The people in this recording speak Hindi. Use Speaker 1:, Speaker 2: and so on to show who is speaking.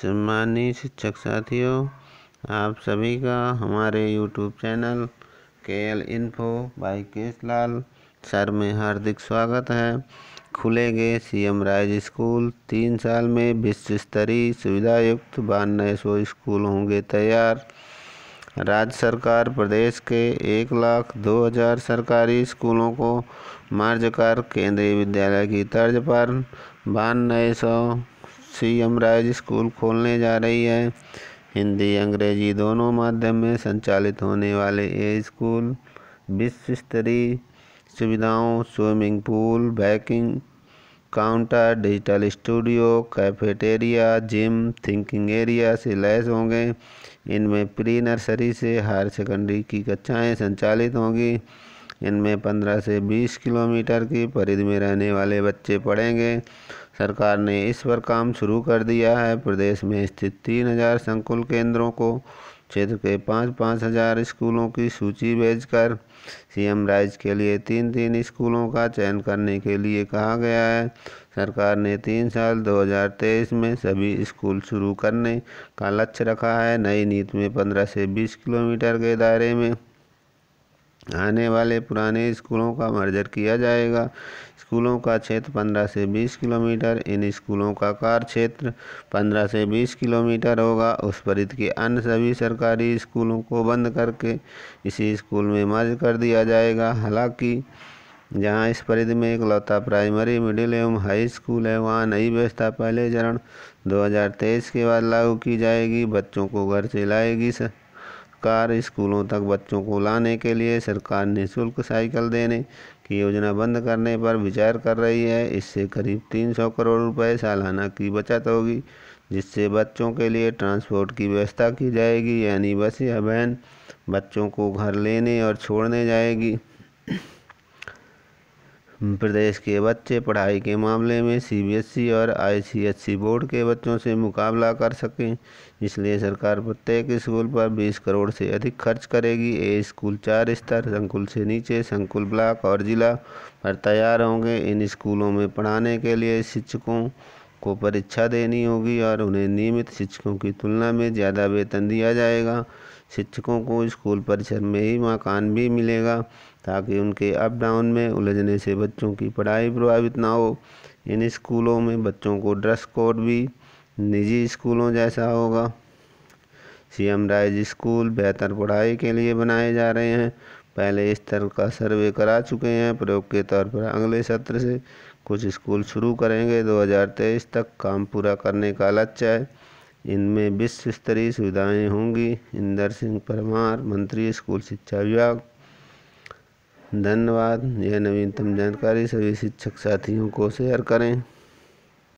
Speaker 1: सम्मानी शिक्षक साथियों आप सभी का हमारे यूट्यूब चैनल के L info by Kesalal Lal sir में हार्दिक स्वागत है खुलेंगे सी एम राइज स्कूल तीन साल में विश्व स्तरीय सुविधायुक्त बानवे सौ स्कूल होंगे तैयार राज्य सरकार प्रदेश के एक लाख दो हजार सरकारी स्कूलों को मार्ज कर केंद्रीय विद्यालय की तर्ज पर बानवे सौ सी एम राइज स्कूल खोलने जा रही है हिंदी अंग्रेजी दोनों माध्यम में संचालित होने वाले ये स्कूल विश्व स्तरीय सुविधाओं swimming pool banking counter digital studio cafeteria gym thinking area से लैस होंगे इनमें प्री नर्सरी से हायर सेकेंडरी की कक्षाएं संचालित होंगी इनमें पंद्रह से बीस किलोमीटर की परिधि में रहने वाले बच्चे पढ़ेंगे सरकार ने इस पर काम शुरू कर दिया है प्रदेश में स्थित तीन हजार संकुल केंद्रों को क्षेत्र के पाँच पाँच हजार स्कूलों की सूची भेजकर सीएम राज्य के लिए तीन तीन स्कूलों का चयन करने के लिए कहा गया है सरकार ने तीन साल 2023 में सभी स्कूल शुरू करने का लक्ष्य रखा है नई नीति में 15 से 20 किलोमीटर के दायरे में आने वाले पुराने स्कूलों का मर्जर किया जाएगा स्कूलों का क्षेत्र 15 से 20 किलोमीटर इन स्कूलों का कार्य क्षेत्र 15 से 20 किलोमीटर होगा उस परिध के अन्य सभी सरकारी स्कूलों को बंद करके इसी स्कूल में मर्ज कर दिया जाएगा हालांकि जहां इस परिधि में इकलौता प्राइमरी मिडिल एवं हाई स्कूल है वहां नई व्यवस्था पहले चरण 2023 के बाद लागू की जाएगी बच्चों को घर से लाएगी कार स्कूलों तक बच्चों को लाने के लिए सरकार निःशुल्क साइकिल देने की योजना बंद करने पर विचार कर रही है इससे करीब 300 करोड़ रुपए सालाना की बचत होगी जिससे बच्चों के लिए ट्रांसपोर्ट की व्यवस्था की जाएगी यानी बस या वैन बच्चों को घर लेने और छोड़ने जाएगी प्रदेश के बच्चे पढ़ाई के मामले में सीबीएसई e और आईसीएसई e बोर्ड के बच्चों से मुकाबला कर सकें इसलिए सरकार प्रत्येक स्कूल पर 20 करोड़ से अधिक खर्च करेगी ये स्कूल चार स्तर संकुल से नीचे संकुल ब्लॉक और जिला पर तैयार होंगे इन स्कूलों में पढ़ाने के लिए शिक्षकों को परीक्षा देनी होगी और उन्हें नियमित शिक्षकों की तुलना में ज़्यादा वेतन दिया जाएगा शिक्षकों को स्कूल परिसर में ही मकान भी मिलेगा ताकि उनके अप डाउन में उलझने से बच्चों की पढ़ाई प्रभावित ना हो इन स्कूलों में बच्चों को ड्रेस कोड भी निजी स्कूलों जैसा होगा सी एम राइज स्कूल बेहतर पढ़ाई के लिए बनाए जा रहे हैं पहले इस तरह का सर्वे करा चुके हैं प्रयोग के तौर पर अगले सत्र से कुछ स्कूल शुरू करेंगे 2023 तक काम पूरा करने का लक्ष्य है इनमें विश्व स्तरीय सुविधाएँ होंगी इंदर सिंह परमार मंत्री स्कूल शिक्षा विभाग धन्यवाद यह नवीनतम जानकारी सभी शिक्षक साथियों को शेयर करें